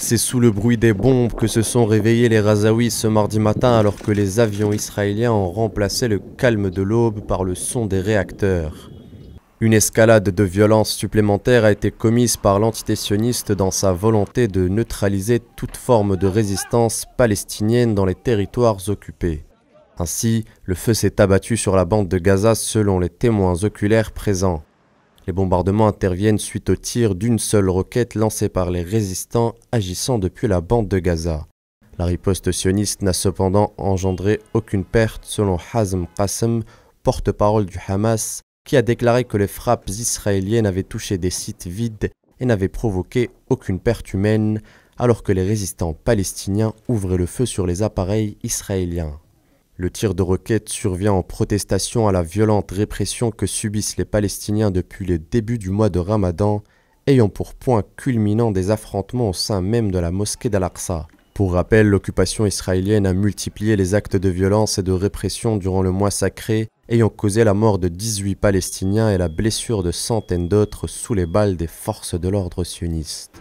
C'est sous le bruit des bombes que se sont réveillés les Razaouis ce mardi matin alors que les avions israéliens ont remplacé le calme de l'aube par le son des réacteurs. Une escalade de violence supplémentaire a été commise par l'entité sioniste dans sa volonté de neutraliser toute forme de résistance palestinienne dans les territoires occupés. Ainsi, le feu s'est abattu sur la bande de Gaza selon les témoins oculaires présents. Les bombardements interviennent suite au tir d'une seule roquette lancée par les résistants agissant depuis la bande de Gaza. La riposte sioniste n'a cependant engendré aucune perte selon Hazm Qassem, porte-parole du Hamas, qui a déclaré que les frappes israéliennes avaient touché des sites vides et n'avaient provoqué aucune perte humaine, alors que les résistants palestiniens ouvraient le feu sur les appareils israéliens. Le tir de roquettes survient en protestation à la violente répression que subissent les Palestiniens depuis le début du mois de Ramadan, ayant pour point culminant des affrontements au sein même de la mosquée d'Al-Aqsa. Pour rappel, l'occupation israélienne a multiplié les actes de violence et de répression durant le mois sacré, ayant causé la mort de 18 Palestiniens et la blessure de centaines d'autres sous les balles des forces de l'ordre sioniste.